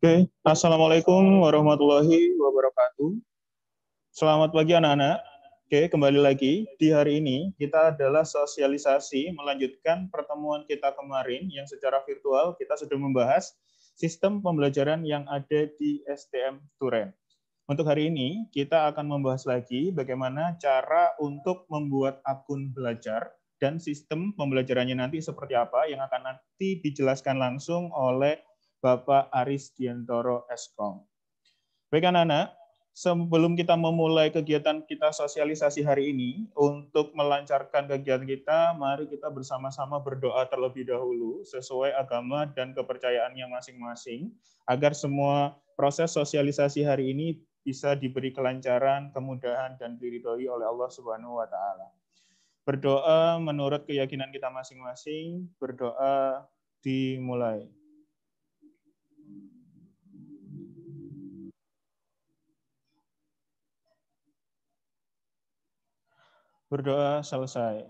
Oke, okay. assalamualaikum warahmatullahi wabarakatuh. Selamat pagi anak-anak. Oke, okay, kembali lagi di hari ini kita adalah sosialisasi melanjutkan pertemuan kita kemarin yang secara virtual kita sudah membahas sistem pembelajaran yang ada di STM Turen. Untuk hari ini kita akan membahas lagi bagaimana cara untuk membuat akun belajar dan sistem pembelajarannya nanti seperti apa yang akan nanti dijelaskan langsung oleh Bapak Aris Diantoro Eskom. Baik anak-anak, sebelum kita memulai kegiatan kita sosialisasi hari ini, untuk melancarkan kegiatan kita, mari kita bersama-sama berdoa terlebih dahulu sesuai agama dan kepercayaannya masing-masing, agar semua proses sosialisasi hari ini bisa diberi kelancaran, kemudahan, dan diridhoi oleh Allah Subhanahu wa Ta'ala. Berdoa menurut keyakinan kita masing-masing, berdoa dimulai. berdoa selesai.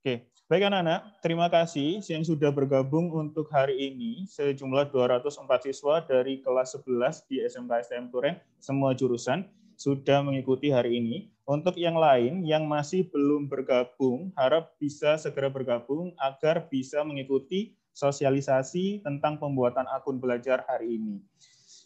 Oke, baik anak-anak, terima kasih yang sudah bergabung untuk hari ini sejumlah 204 siswa dari kelas 11 di SMK STM Turen semua jurusan sudah mengikuti hari ini. Untuk yang lain yang masih belum bergabung, harap bisa segera bergabung agar bisa mengikuti sosialisasi tentang pembuatan akun belajar hari ini.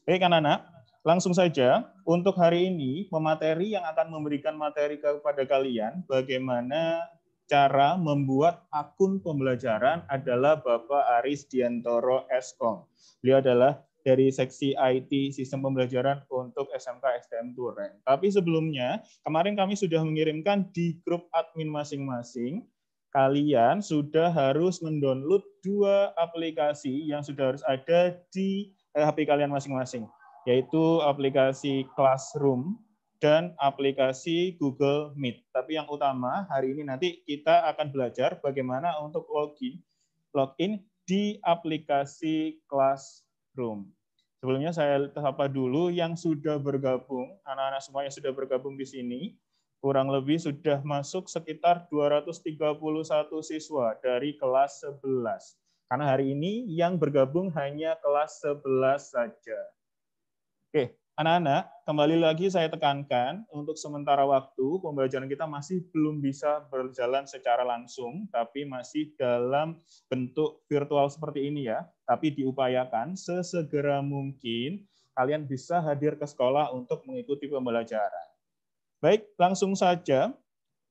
Baik anak-anak, Langsung saja, untuk hari ini, pemateri yang akan memberikan materi kepada kalian, bagaimana cara membuat akun pembelajaran adalah Bapak Aris Diantoro Eskom. Beliau adalah dari seksi IT Sistem Pembelajaran untuk SMK STM Turen. Tapi sebelumnya, kemarin kami sudah mengirimkan di grup admin masing-masing kalian sudah harus mendownload dua aplikasi yang sudah harus ada di HP eh, kalian masing-masing yaitu aplikasi Classroom dan aplikasi Google Meet. Tapi yang utama hari ini nanti kita akan belajar bagaimana untuk login login di aplikasi Classroom. Sebelumnya saya sapa dulu yang sudah bergabung, anak-anak semuanya sudah bergabung di sini, kurang lebih sudah masuk sekitar 231 siswa dari kelas 11. Karena hari ini yang bergabung hanya kelas 11 saja. Oke, anak-anak, kembali lagi saya tekankan untuk sementara waktu pembelajaran kita masih belum bisa berjalan secara langsung, tapi masih dalam bentuk virtual seperti ini ya. Tapi diupayakan sesegera mungkin kalian bisa hadir ke sekolah untuk mengikuti pembelajaran. Baik, langsung saja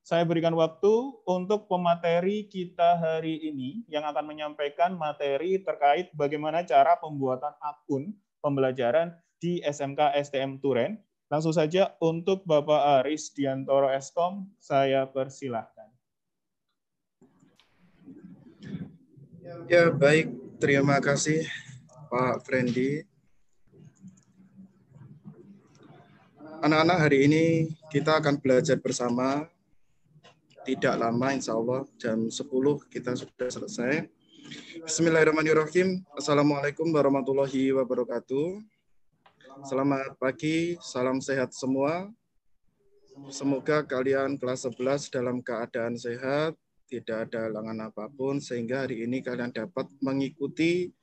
saya berikan waktu untuk pemateri kita hari ini yang akan menyampaikan materi terkait bagaimana cara pembuatan akun pembelajaran di SMK STM Turen. Langsung saja untuk Bapak Aris Diantoro Eskom, saya persilahkan. Ya, baik. Terima kasih Pak Frendi. Anak-anak hari ini kita akan belajar bersama. Tidak lama insya Allah jam 10 kita sudah selesai. Bismillahirrahmanirrahim. Assalamualaikum warahmatullahi wabarakatuh. Selamat pagi, salam sehat semua. Semoga kalian kelas 11 dalam keadaan sehat, tidak ada halangan apapun, sehingga hari ini kalian dapat mengikuti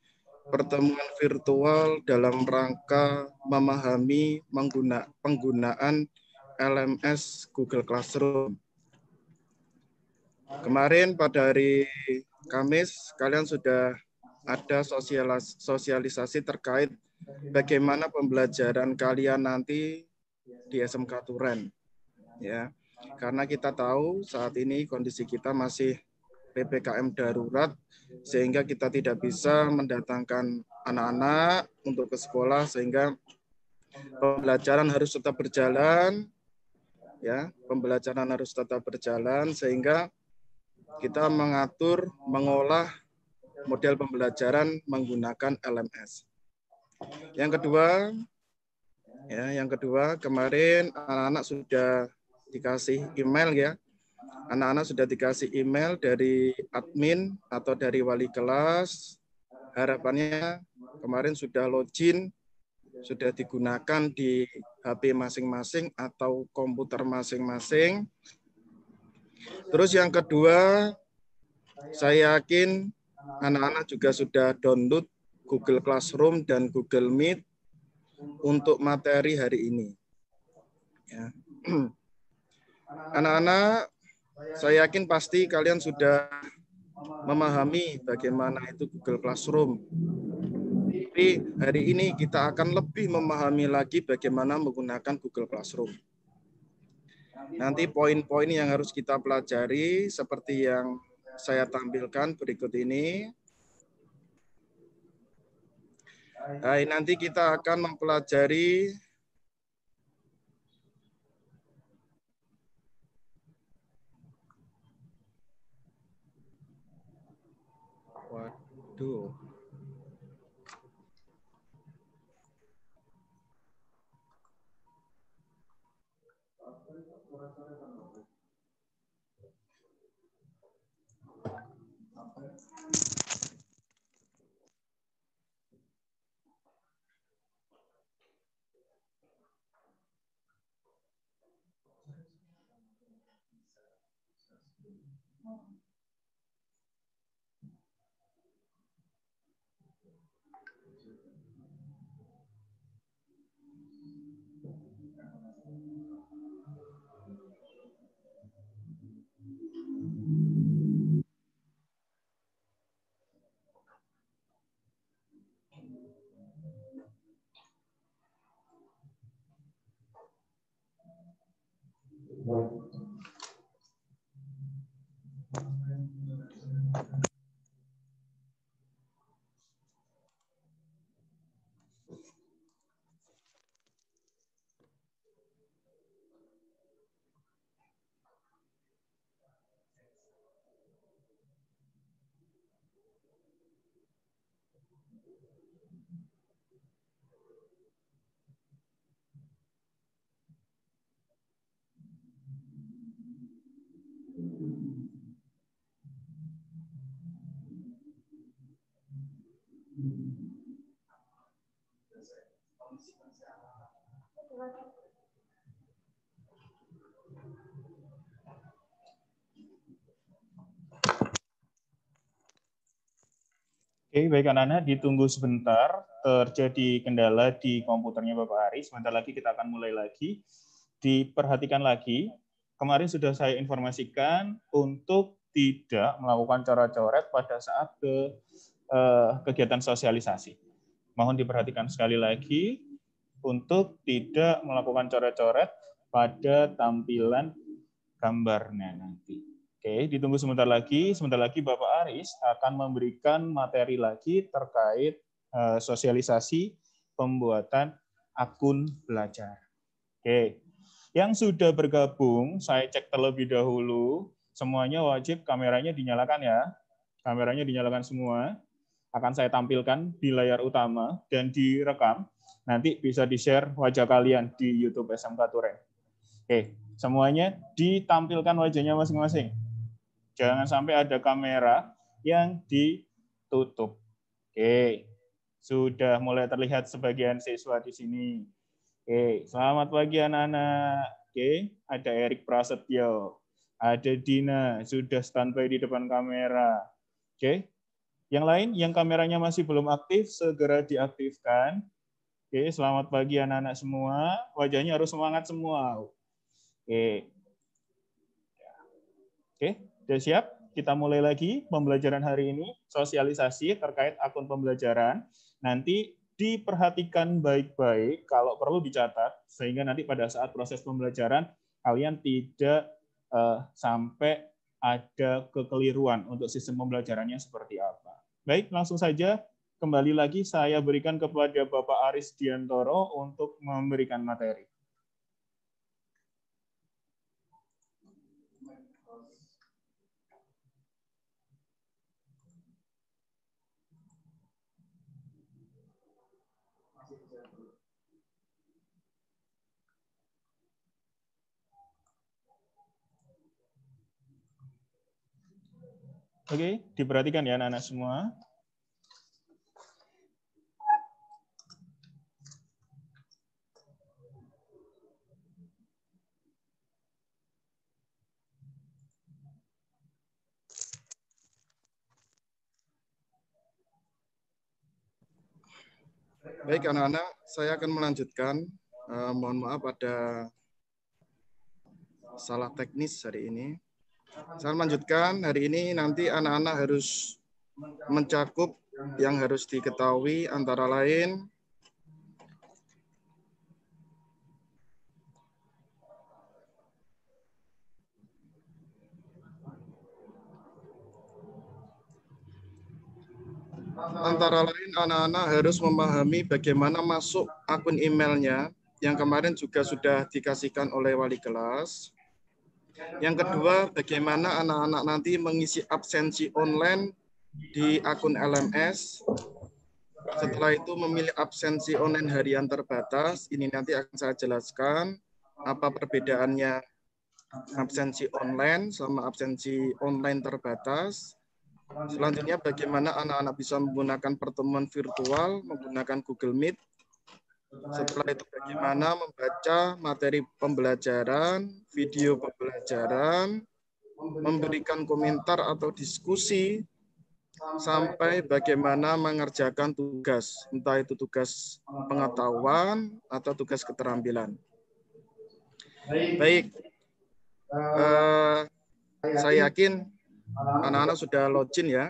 pertemuan virtual dalam rangka memahami mengguna, penggunaan LMS Google Classroom. Kemarin pada hari Kamis, kalian sudah ada sosialisasi terkait bagaimana pembelajaran kalian nanti di SMK Turen. Ya. Karena kita tahu saat ini kondisi kita masih PPKM darurat sehingga kita tidak bisa mendatangkan anak-anak untuk ke sekolah sehingga pembelajaran harus tetap berjalan ya, pembelajaran harus tetap berjalan sehingga kita mengatur, mengolah model pembelajaran menggunakan LMS. Yang kedua, ya, yang kedua kemarin anak-anak sudah dikasih email ya. Anak-anak sudah dikasih email dari admin atau dari wali kelas. Harapannya kemarin sudah login, sudah digunakan di HP masing-masing atau komputer masing-masing. Terus yang kedua, saya yakin anak-anak juga sudah download Google Classroom dan Google Meet untuk materi hari ini. anak ya. Anak-anak, saya yakin pasti kalian sudah memahami bagaimana itu Google Classroom. Tapi hari ini kita akan lebih memahami lagi bagaimana menggunakan Google Classroom. Nanti poin-poin yang harus kita pelajari seperti yang saya tampilkan berikut ini Nah, nanti kita akan mempelajari waduh Thank you. Oke, baik anak-anak, ditunggu sebentar. Terjadi kendala di komputernya Bapak Ari. Sebentar lagi kita akan mulai lagi. Diperhatikan lagi, kemarin sudah saya informasikan untuk tidak melakukan coret-coret pada saat ke eh, kegiatan sosialisasi. Mohon diperhatikan sekali lagi, untuk tidak melakukan coret-coret pada tampilan gambarnya nanti. Oke, ditunggu sebentar lagi. Sebentar lagi Bapak Aris akan memberikan materi lagi terkait eh, sosialisasi pembuatan akun belajar. Oke, yang sudah bergabung, saya cek terlebih dahulu. Semuanya wajib kameranya dinyalakan ya. Kameranya dinyalakan semua akan saya tampilkan di layar utama dan direkam. Nanti bisa di-share wajah kalian di YouTube SMK Tureng. Oke, semuanya ditampilkan wajahnya masing-masing. Jangan sampai ada kamera yang ditutup. Oke, sudah mulai terlihat sebagian siswa di sini. Oke, selamat pagi anak-anak. Oke, ada Erik Prasetyo, ada Dina, sudah standby di depan kamera. Oke, yang lain yang kameranya masih belum aktif segera diaktifkan. Oke, selamat pagi anak-anak semua. Wajahnya harus semangat semua. Oke. Oke, sudah siap? Kita mulai lagi pembelajaran hari ini, sosialisasi terkait akun pembelajaran. Nanti diperhatikan baik-baik, kalau perlu dicatat, sehingga nanti pada saat proses pembelajaran kalian tidak eh, sampai ada kekeliruan untuk sistem pembelajarannya seperti apa. Baik, langsung saja kembali lagi saya berikan kepada Bapak Aris Diantoro untuk memberikan materi. Oke, diperhatikan ya anak-anak semua. Baik anak-anak, saya akan melanjutkan. Uh, mohon maaf ada salah teknis hari ini. Saya lanjutkan hari ini nanti anak-anak harus mencakup yang harus diketahui antara lain antara lain anak-anak harus memahami bagaimana masuk akun emailnya yang kemarin juga sudah dikasihkan oleh wali kelas. Yang kedua, bagaimana anak-anak nanti mengisi absensi online di akun LMS. Setelah itu memilih absensi online harian terbatas. Ini nanti akan saya jelaskan apa perbedaannya absensi online sama absensi online terbatas. Selanjutnya bagaimana anak-anak bisa menggunakan pertemuan virtual menggunakan Google Meet. Setelah itu bagaimana membaca materi pembelajaran, video pelajaran, memberikan komentar atau diskusi, sampai bagaimana mengerjakan tugas, entah itu tugas pengetahuan atau tugas keterampilan. Baik, uh, saya yakin anak-anak sudah login ya.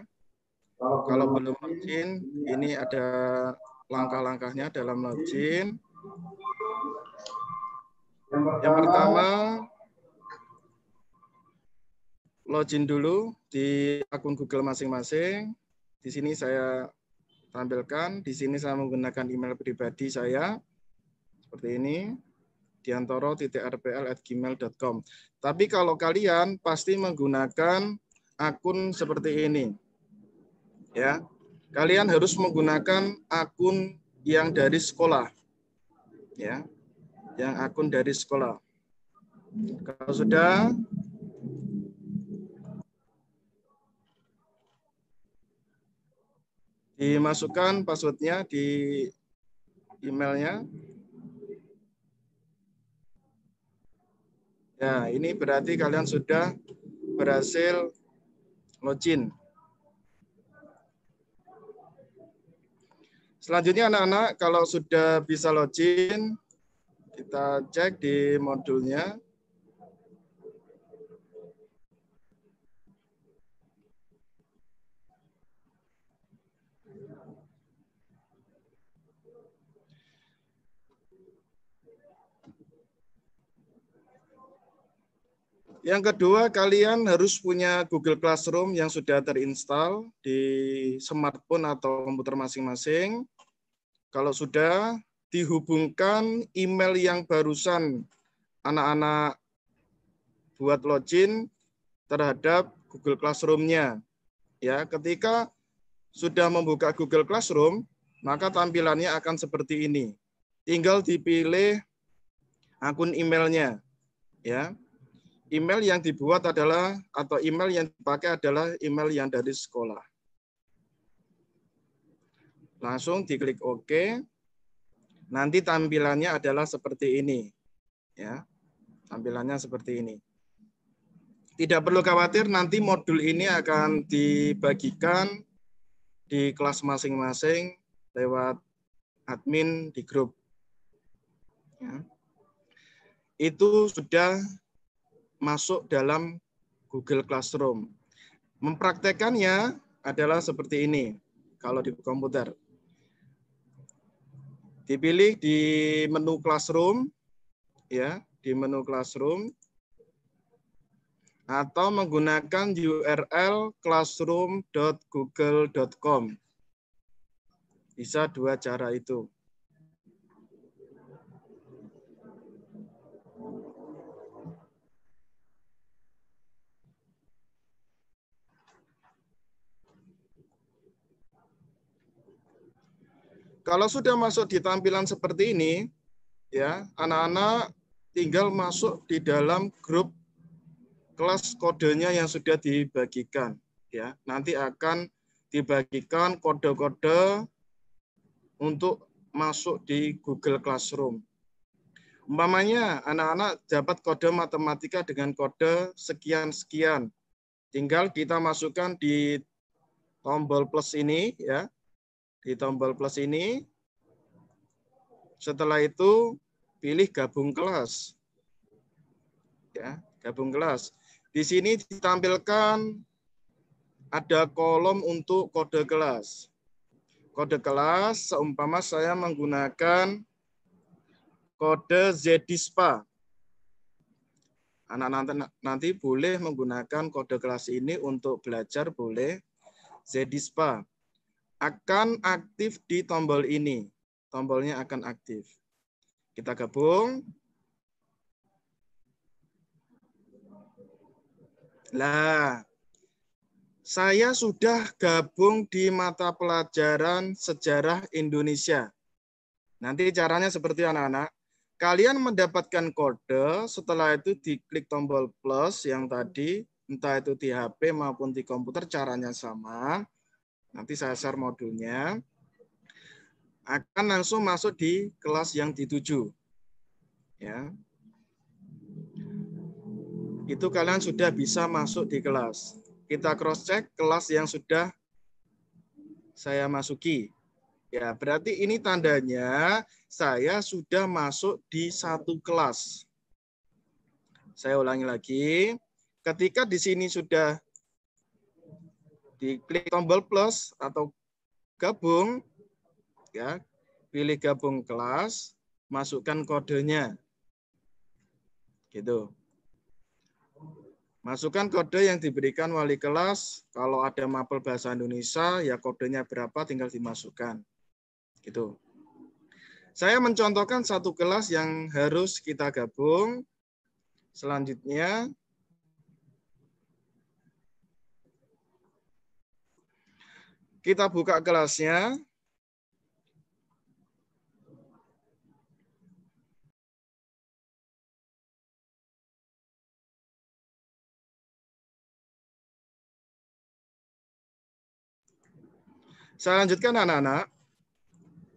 Kalau belum login, ini ada langkah-langkahnya dalam login. Yang pertama, login dulu di akun Google masing-masing. Di sini saya tampilkan, di sini saya menggunakan email pribadi saya seperti ini diantoro.rpl@gmail.com. Tapi kalau kalian pasti menggunakan akun seperti ini. Ya. Kalian harus menggunakan akun yang dari sekolah. Ya. Yang akun dari sekolah. Kalau sudah dimasukkan passwordnya di emailnya. Ya, ini berarti kalian sudah berhasil login. Selanjutnya anak-anak kalau sudah bisa login, kita cek di modulnya. Yang kedua, kalian harus punya Google Classroom yang sudah terinstall di smartphone atau komputer masing-masing. Kalau sudah, dihubungkan email yang barusan anak-anak buat login terhadap Google Classroom-nya. Ya, ketika sudah membuka Google Classroom, maka tampilannya akan seperti ini. Tinggal dipilih akun emailnya. Ya, email yang dibuat adalah atau email yang dipakai adalah email yang dari sekolah. Langsung diklik OK. Nanti tampilannya adalah seperti ini. Ya. Tampilannya seperti ini. Tidak perlu khawatir nanti modul ini akan dibagikan di kelas masing-masing lewat admin di grup. Ya. Itu sudah masuk dalam Google Classroom. Mempraktekannya adalah seperti ini kalau di komputer. Dipilih di menu Classroom ya, di menu Classroom atau menggunakan URL classroom.google.com. Bisa dua cara itu. Kalau sudah masuk di tampilan seperti ini, ya anak-anak tinggal masuk di dalam grup kelas kodenya yang sudah dibagikan. Ya, nanti akan dibagikan kode-kode untuk masuk di Google Classroom. Umpamanya anak-anak dapat kode matematika dengan kode sekian-sekian. Tinggal kita masukkan di tombol plus ini ya di tombol plus ini. Setelah itu pilih gabung kelas. Ya, gabung kelas. Di sini ditampilkan ada kolom untuk kode kelas. Kode kelas seumpama saya menggunakan kode zdispa Anak-anak nanti boleh menggunakan kode kelas ini untuk belajar boleh zdispa akan aktif di tombol ini. Tombolnya akan aktif. Kita gabung. Lah, saya sudah gabung di mata pelajaran sejarah Indonesia. Nanti caranya seperti anak-anak. Kalian mendapatkan kode, setelah itu diklik tombol plus yang tadi, entah itu di HP maupun di komputer caranya sama. Nanti saya share modulnya. Akan langsung masuk di kelas yang dituju. Ya. Itu kalian sudah bisa masuk di kelas. Kita cross check kelas yang sudah saya masuki. Ya, berarti ini tandanya saya sudah masuk di satu kelas. Saya ulangi lagi, ketika di sini sudah Klik tombol plus atau gabung ya. Pilih gabung kelas, masukkan kodenya. Gitu. Masukkan kode yang diberikan wali kelas. Kalau ada mapel bahasa Indonesia, ya kodenya berapa tinggal dimasukkan. Gitu. Saya mencontohkan satu kelas yang harus kita gabung. Selanjutnya, Kita buka kelasnya. Saya lanjutkan anak-anak.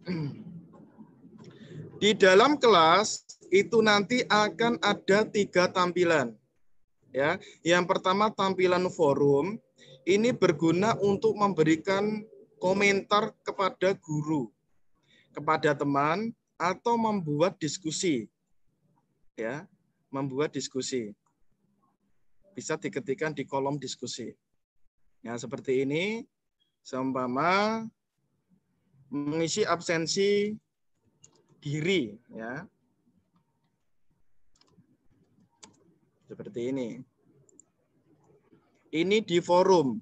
Di dalam kelas itu nanti akan ada tiga tampilan. Ya, yang pertama tampilan forum, ini berguna untuk memberikan komentar kepada guru, kepada teman, atau membuat diskusi. Ya, membuat diskusi. Bisa diketikkan di kolom diskusi. Ya, seperti ini. Seumpama mengisi absensi diri ya. Seperti ini ini di forum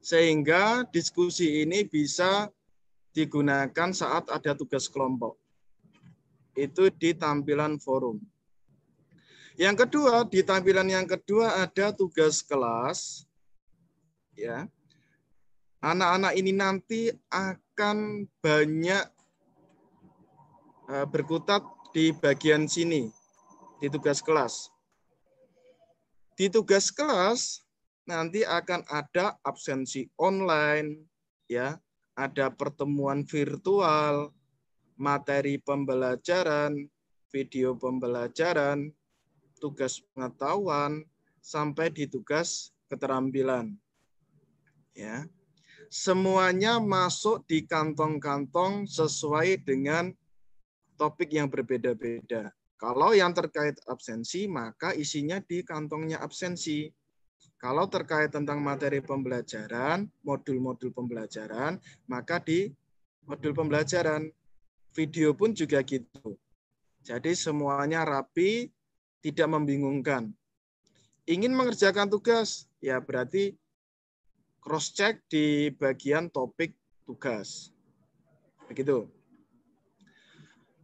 sehingga diskusi ini bisa digunakan saat ada tugas kelompok. Itu di tampilan forum. Yang kedua, di tampilan yang kedua ada tugas kelas. Ya. Anak-anak ini nanti akan banyak e, berkutat di bagian sini, di tugas kelas. Di tugas kelas, nanti akan ada absensi online, ya, ada pertemuan virtual, materi pembelajaran, video pembelajaran, tugas pengetahuan, sampai di tugas keterampilan. Ya. Semuanya masuk di kantong-kantong sesuai dengan topik yang berbeda-beda. Kalau yang terkait absensi, maka isinya di kantongnya absensi. Kalau terkait tentang materi pembelajaran, modul-modul pembelajaran, maka di modul pembelajaran video pun juga gitu. Jadi semuanya rapi, tidak membingungkan. Ingin mengerjakan tugas, ya berarti cross check di bagian topik tugas. Begitu.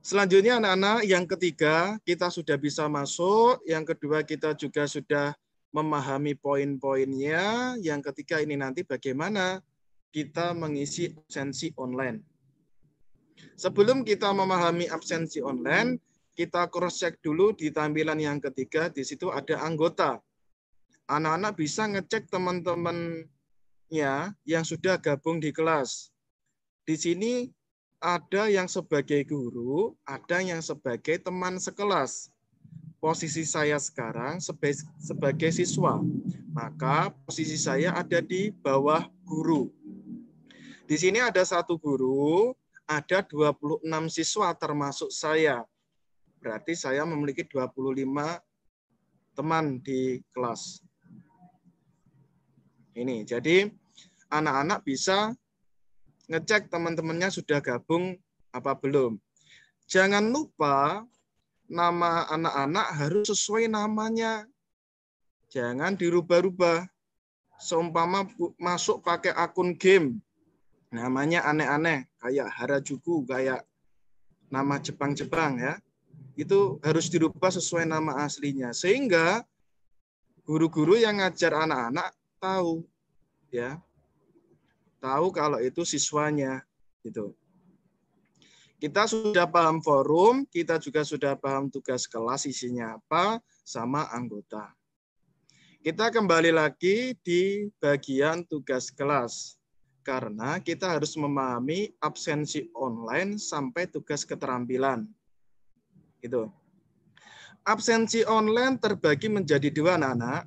Selanjutnya anak-anak yang ketiga kita sudah bisa masuk, yang kedua kita juga sudah memahami poin-poinnya. Yang ketiga ini nanti bagaimana kita mengisi absensi online. Sebelum kita memahami absensi online, kita cross-check dulu di tampilan yang ketiga. Di situ ada anggota. Anak-anak bisa ngecek teman-temannya yang sudah gabung di kelas. Di sini ada yang sebagai guru, ada yang sebagai teman sekelas posisi saya sekarang sebagai siswa, maka posisi saya ada di bawah guru. Di sini ada satu guru, ada 26 siswa termasuk saya. Berarti saya memiliki 25 teman di kelas. Ini, jadi anak-anak bisa ngecek teman-temannya sudah gabung apa belum. Jangan lupa nama anak-anak harus sesuai namanya. Jangan dirubah-rubah. Seumpama masuk pakai akun game, namanya aneh-aneh, kayak Harajuku, kayak nama Jepang-Jepang ya. Itu harus dirubah sesuai nama aslinya. Sehingga guru-guru yang ngajar anak-anak tahu ya. Tahu kalau itu siswanya gitu. Kita sudah paham forum, kita juga sudah paham tugas kelas isinya apa sama anggota. Kita kembali lagi di bagian tugas kelas. Karena kita harus memahami absensi online sampai tugas keterampilan. Gitu. Absensi online terbagi menjadi dua anak-anak.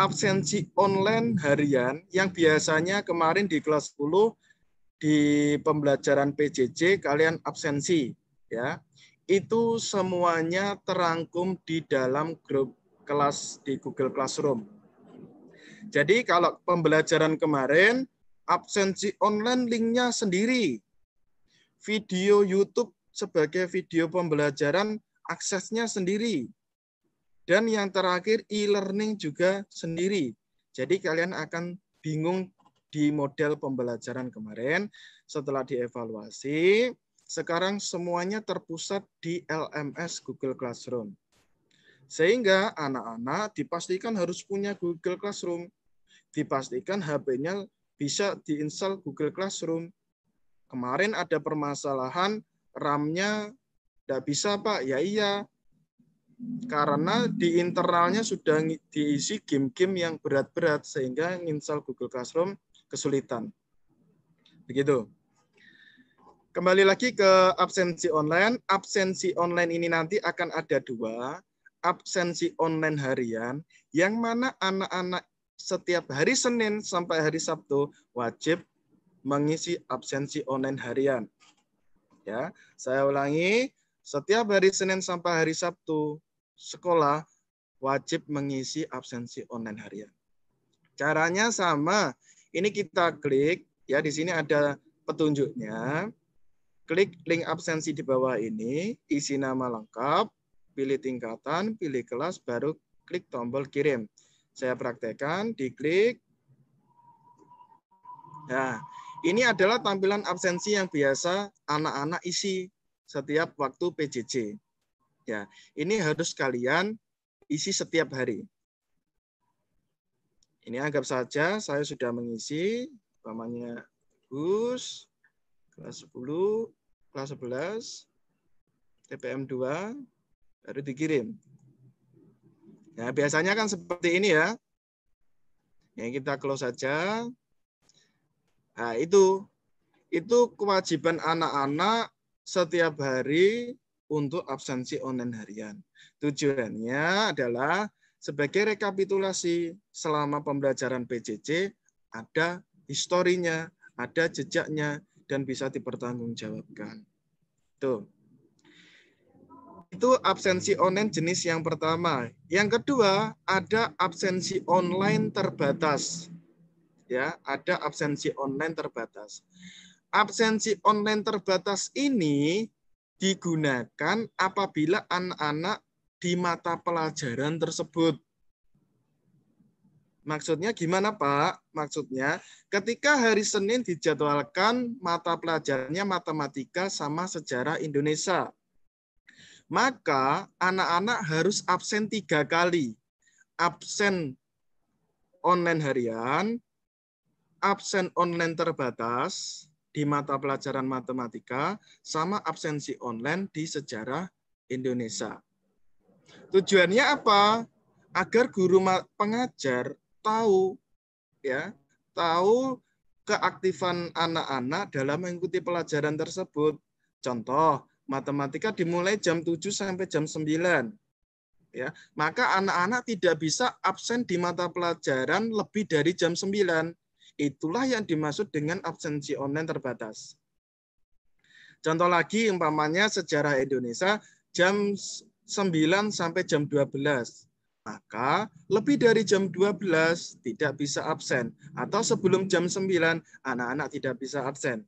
Absensi online harian yang biasanya kemarin di kelas 10 di pembelajaran PJJ kalian absensi ya. Itu semuanya terangkum di dalam grup kelas di Google Classroom. Jadi kalau pembelajaran kemarin absensi online linknya sendiri. Video YouTube sebagai video pembelajaran aksesnya sendiri. Dan yang terakhir e-learning juga sendiri. Jadi kalian akan bingung di model pembelajaran kemarin. Setelah dievaluasi, sekarang semuanya terpusat di LMS Google Classroom. Sehingga anak-anak dipastikan harus punya Google Classroom. Dipastikan HP-nya bisa diinstal Google Classroom. Kemarin ada permasalahan RAM-nya tidak bisa, Pak. Ya iya, karena di internalnya sudah diisi game-game yang berat-berat sehingga install Google Classroom kesulitan. Begitu. Kembali lagi ke absensi online. Absensi online ini nanti akan ada dua. Absensi online harian yang mana anak-anak setiap hari Senin sampai hari Sabtu wajib mengisi absensi online harian. Ya, saya ulangi, setiap hari Senin sampai hari Sabtu sekolah wajib mengisi absensi online harian. Caranya sama. Ini kita klik ya di sini ada petunjuknya. Klik link absensi di bawah ini, isi nama lengkap, pilih tingkatan, pilih kelas, baru klik tombol kirim. Saya praktekkan, diklik. Nah, ini adalah tampilan absensi yang biasa anak-anak isi setiap waktu PJJ ya. Ini harus kalian isi setiap hari. Ini anggap saja saya sudah mengisi, namanya Gus, kelas 10, kelas 11, TPM 2, baru dikirim. Nah, biasanya kan seperti ini ya. Yang kita close saja. Nah, itu itu kewajiban anak-anak setiap hari untuk absensi online harian. Tujuannya adalah sebagai rekapitulasi selama pembelajaran PJJ ada historinya, ada jejaknya dan bisa dipertanggungjawabkan. Tuh. Itu absensi online jenis yang pertama. Yang kedua, ada absensi online terbatas. Ya, ada absensi online terbatas. Absensi online terbatas ini digunakan apabila anak-anak di mata pelajaran tersebut. Maksudnya gimana Pak? Maksudnya ketika hari Senin dijadwalkan mata pelajarannya matematika sama sejarah Indonesia. Maka anak-anak harus absen tiga kali. Absen online harian, absen online terbatas, di mata pelajaran matematika sama absensi online di sejarah Indonesia. Tujuannya apa? Agar guru pengajar tahu ya, tahu keaktifan anak-anak dalam mengikuti pelajaran tersebut. Contoh, matematika dimulai jam 7 sampai jam 9. Ya, maka anak-anak tidak bisa absen di mata pelajaran lebih dari jam 9 Itulah yang dimaksud dengan absensi online terbatas. Contoh lagi umpamanya sejarah Indonesia jam 9 sampai jam 12. Maka lebih dari jam 12 tidak bisa absen atau sebelum jam 9 anak-anak tidak bisa absen.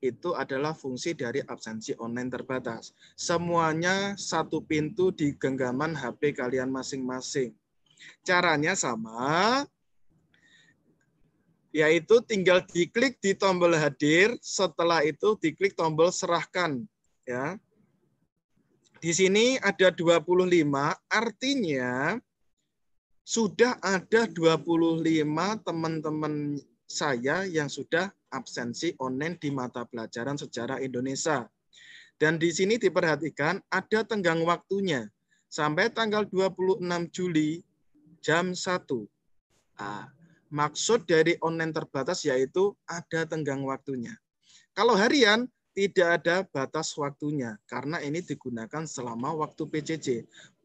Itu adalah fungsi dari absensi online terbatas. Semuanya satu pintu di genggaman HP kalian masing-masing. Caranya sama, yaitu tinggal diklik di tombol hadir, setelah itu diklik tombol serahkan. Ya. Di sini ada 25, artinya sudah ada 25 teman-teman saya yang sudah absensi online di mata pelajaran sejarah Indonesia. Dan di sini diperhatikan ada tenggang waktunya sampai tanggal 26 Juli jam 1. Nah, Maksud dari online terbatas yaitu ada tenggang waktunya. Kalau harian, tidak ada batas waktunya karena ini digunakan selama waktu PJJ.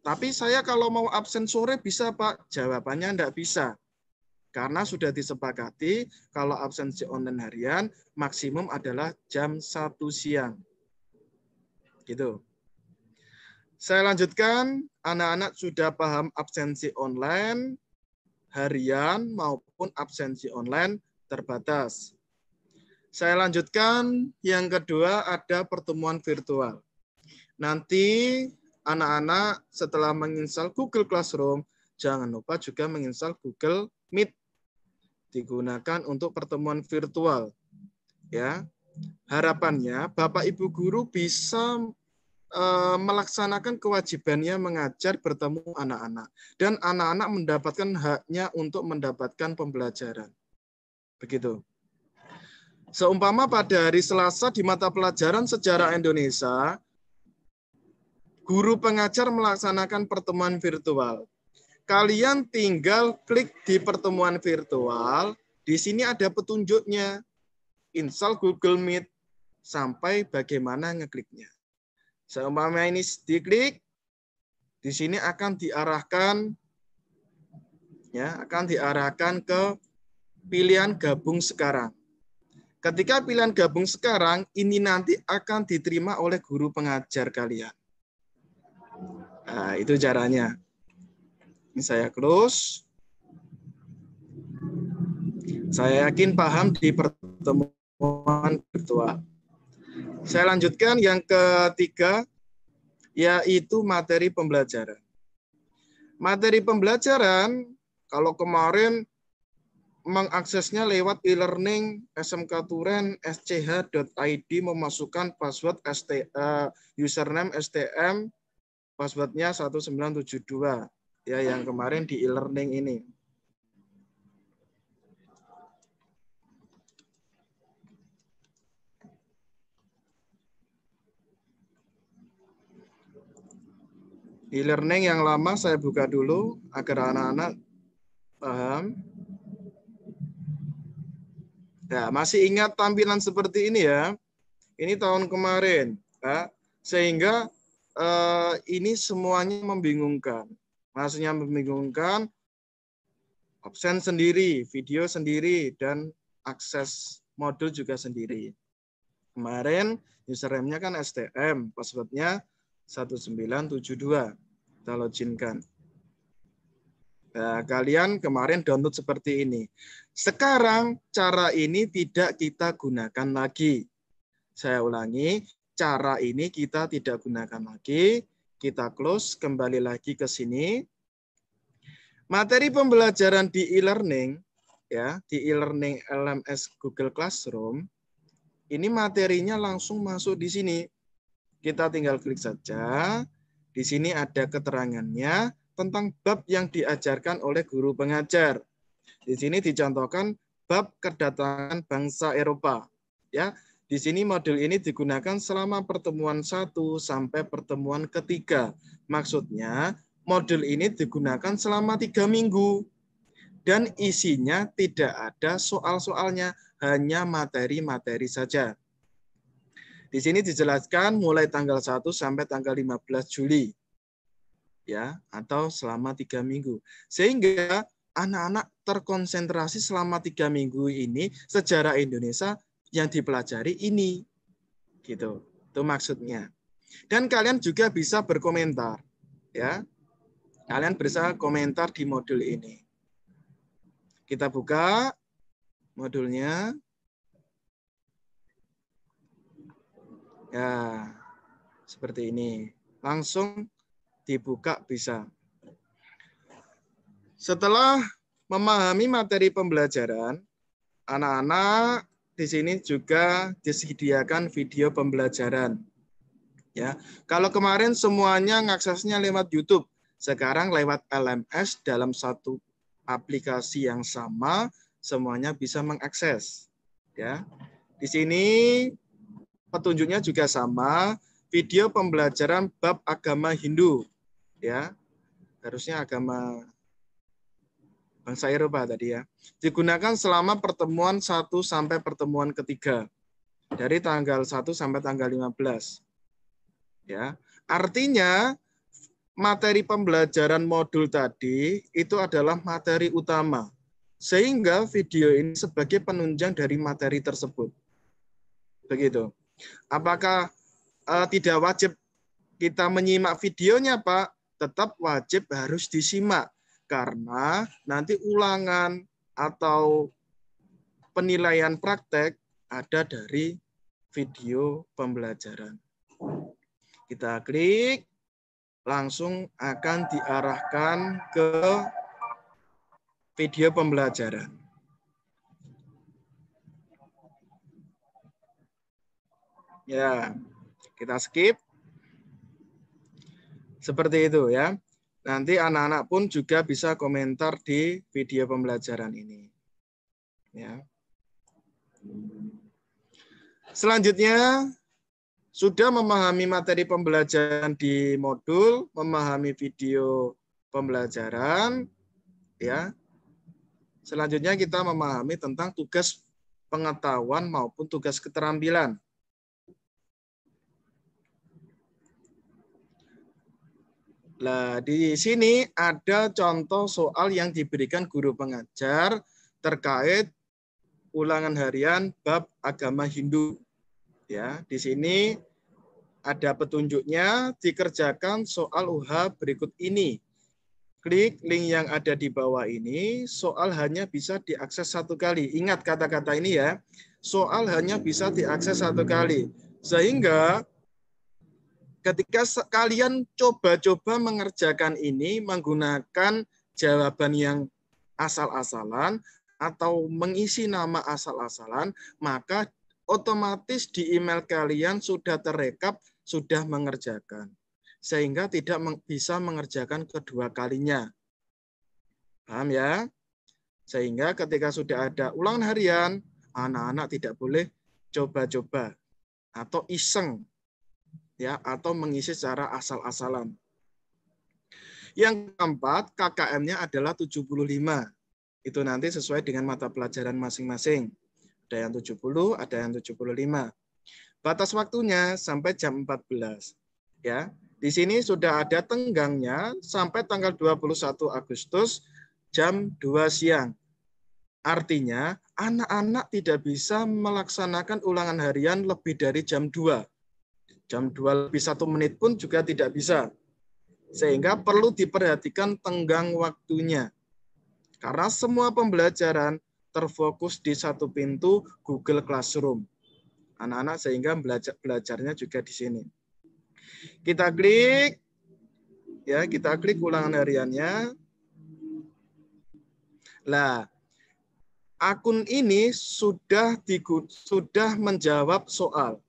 Tapi saya kalau mau absen sore bisa Pak? Jawabannya tidak bisa. Karena sudah disepakati kalau absensi online harian maksimum adalah jam 1 siang. Gitu. Saya lanjutkan, anak-anak sudah paham absensi online, harian maupun absensi online terbatas. Saya lanjutkan yang kedua ada pertemuan virtual. Nanti anak-anak setelah menginstal Google Classroom, jangan lupa juga menginstal Google Meet. Digunakan untuk pertemuan virtual. Ya. Harapannya Bapak Ibu guru bisa Eh, melaksanakan kewajibannya mengajar bertemu anak-anak dan anak-anak mendapatkan haknya untuk mendapatkan pembelajaran. Begitu. Seumpama pada hari Selasa di mata pelajaran sejarah Indonesia, guru pengajar melaksanakan pertemuan virtual. Kalian tinggal klik di pertemuan virtual, di sini ada petunjuknya. Install Google Meet sampai bagaimana ngekliknya. Seumpama ini diklik, di sini akan diarahkan ya, akan diarahkan ke pilihan gabung sekarang. Ketika pilihan gabung sekarang, ini nanti akan diterima oleh guru pengajar kalian. Nah, itu caranya. Ini saya close. Saya yakin paham di pertemuan virtual. Saya lanjutkan yang ketiga, yaitu materi pembelajaran. Materi pembelajaran, kalau kemarin mengaksesnya lewat e-learning SMK Turen SCH.id memasukkan password ST, uh, eh, username STM passwordnya 1972 ya yang kemarin di e-learning ini. E-learning yang lama saya buka dulu agar anak-anak paham. Ya, masih ingat tampilan seperti ini ya. Ini tahun kemarin. Ya. Sehingga eh, ini semuanya membingungkan. Maksudnya membingungkan absen sendiri, video sendiri, dan akses modul juga sendiri. Kemarin username kan STM, passwordnya 1972 kita loginkan. Nah, kalian kemarin download seperti ini. Sekarang cara ini tidak kita gunakan lagi. Saya ulangi, cara ini kita tidak gunakan lagi. Kita close, kembali lagi ke sini. Materi pembelajaran di e-learning, ya di e-learning LMS Google Classroom, ini materinya langsung masuk di sini. Kita tinggal klik saja. Di sini ada keterangannya tentang bab yang diajarkan oleh guru pengajar. Di sini dicontohkan bab kedatangan bangsa Eropa. Ya, di sini modul ini digunakan selama pertemuan satu sampai pertemuan ketiga. Maksudnya, modul ini digunakan selama tiga minggu. Dan isinya tidak ada soal-soalnya, hanya materi-materi saja. Di sini dijelaskan mulai tanggal 1 sampai tanggal 15 Juli. Ya, atau selama tiga minggu. Sehingga anak-anak terkonsentrasi selama tiga minggu ini sejarah Indonesia yang dipelajari ini. Gitu. Itu maksudnya. Dan kalian juga bisa berkomentar, ya. Kalian bisa komentar di modul ini. Kita buka modulnya. Ya, seperti ini. Langsung dibuka bisa. Setelah memahami materi pembelajaran, anak-anak di sini juga disediakan video pembelajaran. Ya, kalau kemarin semuanya ngaksesnya lewat YouTube, sekarang lewat LMS dalam satu aplikasi yang sama semuanya bisa mengakses. Ya. Di sini petunjuknya juga sama, video pembelajaran bab agama Hindu. Ya. Harusnya agama bangsa Eropa tadi ya. Digunakan selama pertemuan 1 sampai pertemuan ketiga. Dari tanggal 1 sampai tanggal 15. Ya. Artinya materi pembelajaran modul tadi itu adalah materi utama. Sehingga video ini sebagai penunjang dari materi tersebut. Begitu. Apakah uh, tidak wajib kita menyimak videonya, Pak? Tetap wajib harus disimak karena nanti ulangan atau penilaian praktek ada dari video pembelajaran. Kita klik, langsung akan diarahkan ke video pembelajaran. Ya, kita skip. Seperti itu ya. Nanti anak-anak pun juga bisa komentar di video pembelajaran ini. Ya. Selanjutnya, sudah memahami materi pembelajaran di modul, memahami video pembelajaran, ya. Selanjutnya kita memahami tentang tugas pengetahuan maupun tugas keterampilan. Nah, di sini ada contoh soal yang diberikan guru pengajar terkait ulangan harian bab agama Hindu. Ya, di sini ada petunjuknya dikerjakan soal UH berikut ini. Klik link yang ada di bawah ini, soal hanya bisa diakses satu kali. Ingat kata-kata ini ya, soal hanya bisa diakses satu kali. Sehingga ketika kalian coba-coba mengerjakan ini menggunakan jawaban yang asal-asalan atau mengisi nama asal-asalan, maka otomatis di email kalian sudah terekap, sudah mengerjakan. Sehingga tidak bisa mengerjakan kedua kalinya. Paham ya? Sehingga ketika sudah ada ulangan harian, anak-anak tidak boleh coba-coba atau iseng ya atau mengisi secara asal-asalan. Yang keempat, KKM-nya adalah 75. Itu nanti sesuai dengan mata pelajaran masing-masing. Ada yang 70, ada yang 75. Batas waktunya sampai jam 14. Ya. Di sini sudah ada tenggangnya sampai tanggal 21 Agustus jam 2 siang. Artinya, anak-anak tidak bisa melaksanakan ulangan harian lebih dari jam 2 Jam 2 lebih 1 menit pun juga tidak bisa. Sehingga perlu diperhatikan tenggang waktunya. Karena semua pembelajaran terfokus di satu pintu Google Classroom. Anak-anak sehingga belajar belajarnya juga di sini. Kita klik ya, kita klik ulangan hariannya. Lah, akun ini sudah di, sudah menjawab soal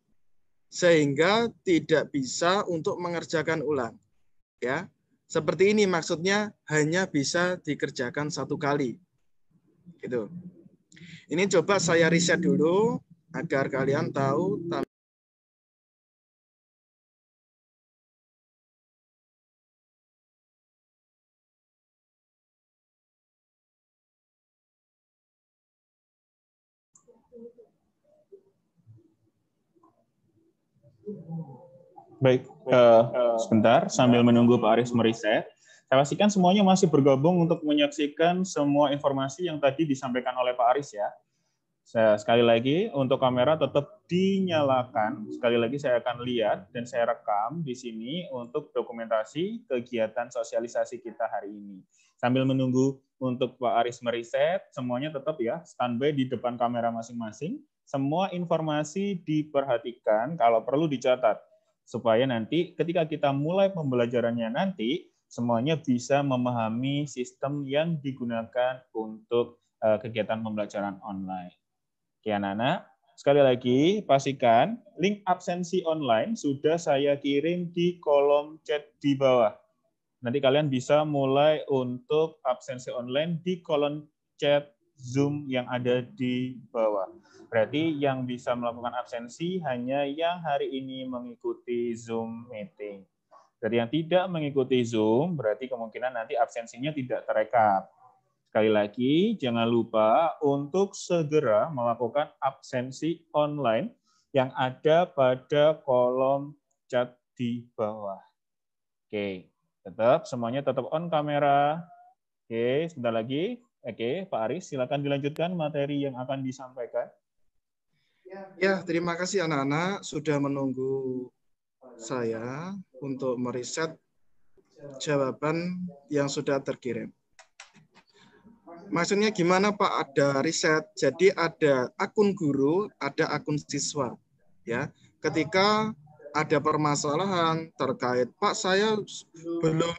sehingga tidak bisa untuk mengerjakan ulang. Ya, seperti ini maksudnya hanya bisa dikerjakan satu kali. Gitu. Ini coba saya riset dulu agar kalian tahu Baik, uh, sebentar sambil menunggu Pak Aris meriset. Saya pastikan semuanya masih bergabung untuk menyaksikan semua informasi yang tadi disampaikan oleh Pak Aris ya. Saya, sekali lagi, untuk kamera tetap dinyalakan. Sekali lagi saya akan lihat dan saya rekam di sini untuk dokumentasi kegiatan sosialisasi kita hari ini sambil menunggu untuk Pak Aris meriset, semuanya tetap ya standby di depan kamera masing-masing. Semua informasi diperhatikan, kalau perlu dicatat, supaya nanti ketika kita mulai pembelajarannya nanti, semuanya bisa memahami sistem yang digunakan untuk eh, kegiatan pembelajaran online. Oke anak-anak, sekali lagi pastikan link absensi online sudah saya kirim di kolom chat di bawah. Nanti kalian bisa mulai untuk absensi online di kolom chat Zoom yang ada di bawah. Berarti yang bisa melakukan absensi hanya yang hari ini mengikuti Zoom meeting. Jadi yang tidak mengikuti Zoom, berarti kemungkinan nanti absensinya tidak terekam. Sekali lagi, jangan lupa untuk segera melakukan absensi online yang ada pada kolom chat di bawah. Oke. Okay. Tetap semuanya tetap on kamera. Oke, sebentar lagi. Oke, Pak Aris, silakan dilanjutkan materi yang akan disampaikan. Ya, terima kasih anak-anak sudah menunggu saya untuk meriset jawaban yang sudah terkirim. Maksudnya gimana Pak ada riset? Jadi ada akun guru, ada akun siswa. Ya, ketika ada permasalahan terkait Pak saya belum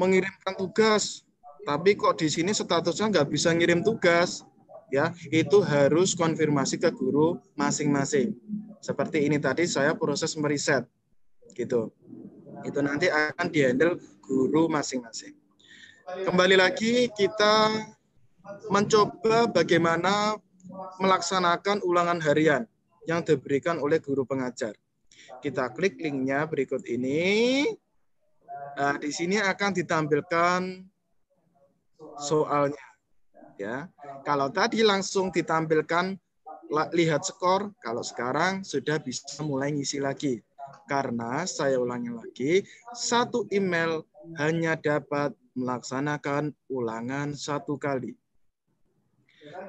mengirimkan tugas tapi kok di sini statusnya nggak bisa ngirim tugas ya itu harus konfirmasi ke guru masing-masing seperti ini tadi saya proses meriset gitu itu nanti akan dihandle guru masing-masing kembali lagi kita mencoba bagaimana melaksanakan ulangan harian yang diberikan oleh guru pengajar kita klik linknya berikut ini. Nah, di sini akan ditampilkan soalnya. Ya, kalau tadi langsung ditampilkan lihat skor, kalau sekarang sudah bisa mulai ngisi lagi. Karena saya ulangi lagi, satu email hanya dapat melaksanakan ulangan satu kali.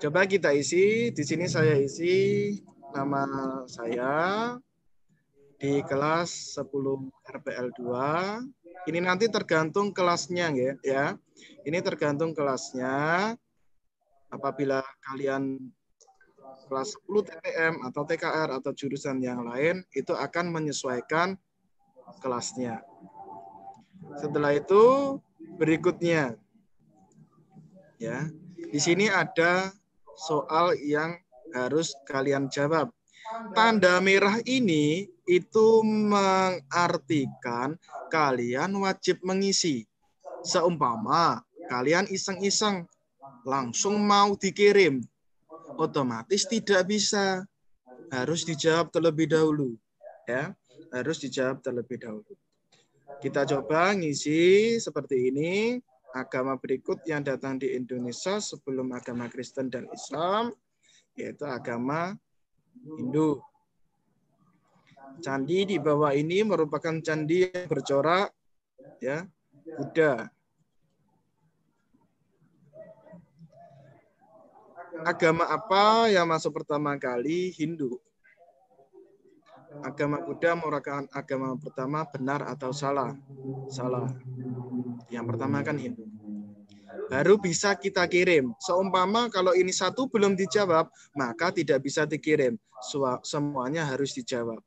Coba kita isi. Di sini saya isi nama saya, di kelas 10 RPL 2. Ini nanti tergantung kelasnya ya. Ini tergantung kelasnya. Apabila kalian kelas 10 TPM atau TKR atau jurusan yang lain itu akan menyesuaikan kelasnya. Setelah itu berikutnya ya. Di sini ada soal yang harus kalian jawab. Tanda merah ini itu mengartikan kalian wajib mengisi. Seumpama kalian iseng-iseng langsung mau dikirim, otomatis tidak bisa. Harus dijawab terlebih dahulu, ya. Harus dijawab terlebih dahulu. Kita coba ngisi seperti ini agama berikut yang datang di Indonesia sebelum agama Kristen dan Islam yaitu agama Hindu. Candi di bawah ini merupakan candi yang bercorak ya Buddha. Agama apa yang masuk pertama kali Hindu? Agama Buddha merupakan agama pertama benar atau salah? Salah. Yang pertama kan Hindu. Baru bisa kita kirim. Seumpama kalau ini satu belum dijawab, maka tidak bisa dikirim. Semuanya harus dijawab.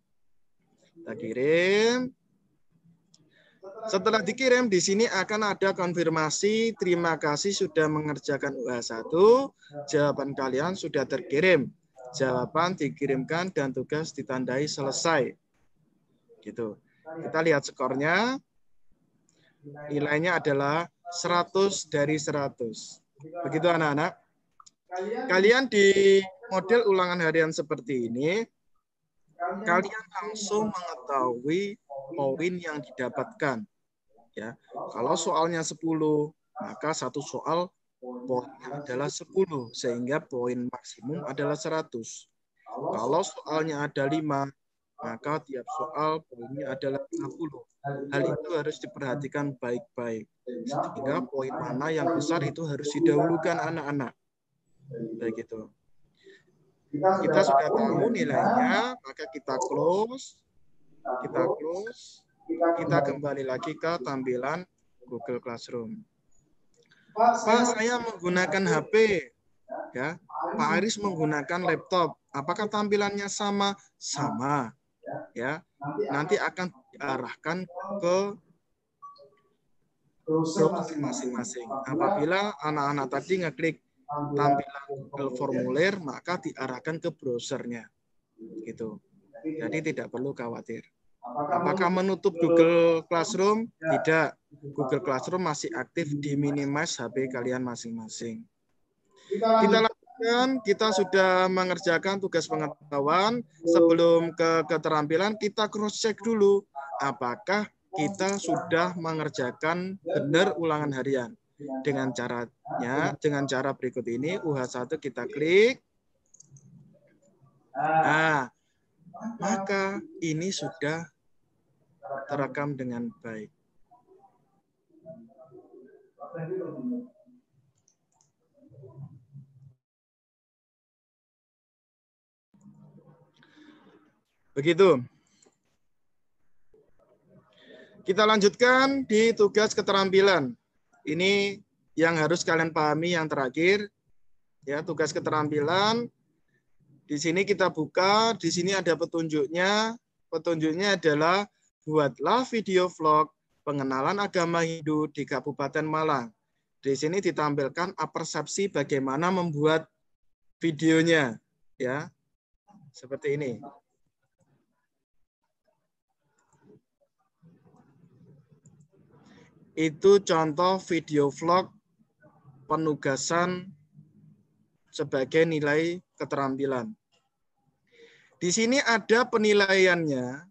Kita kirim. Setelah dikirim, di sini akan ada konfirmasi. Terima kasih sudah mengerjakan UA1. Jawaban kalian sudah terkirim. Jawaban dikirimkan dan tugas ditandai selesai. Gitu. Kita lihat skornya. Nilainya adalah 100 dari 100. Begitu anak-anak. Kalian di model ulangan harian seperti ini, kalian langsung mengetahui poin yang didapatkan. Ya, kalau soalnya 10, maka satu soal poinnya adalah 10 sehingga poin maksimum adalah 100. Kalau soalnya ada 5, maka tiap soal poinnya adalah 50. Hal itu harus diperhatikan baik-baik. Sehingga poin mana yang besar itu harus didahulukan anak-anak. Begitu. -anak kita sudah, tahu nilainya, maka kita close, kita close, kita kembali lagi ke tampilan Google Classroom. Pak, saya menggunakan HP. Ya. ya, Pak Aris menggunakan laptop. Apakah tampilannya sama? Sama. Ya, nanti akan diarahkan ke grup masing-masing. Apabila anak-anak tadi ngeklik tampilan Google Formulir maka diarahkan ke browsernya gitu jadi tidak perlu khawatir apakah menutup Google Classroom ya. tidak Google Classroom masih aktif di minimize HP kalian masing-masing kita lakukan, kita sudah mengerjakan tugas pengetahuan sebelum ke keterampilan kita cross check dulu apakah kita sudah mengerjakan benar ulangan harian dengan caranya, dengan cara berikut ini, UH1 kita klik. Nah, maka ini sudah terekam dengan baik. Begitu. Kita lanjutkan di tugas keterampilan. Ini yang harus kalian pahami yang terakhir ya tugas keterampilan di sini kita buka di sini ada petunjuknya petunjuknya adalah buatlah video vlog pengenalan agama Hindu di Kabupaten Malang di sini ditampilkan apersepsi bagaimana membuat videonya ya seperti ini itu contoh video vlog penugasan sebagai nilai keterampilan. Di sini ada penilaiannya.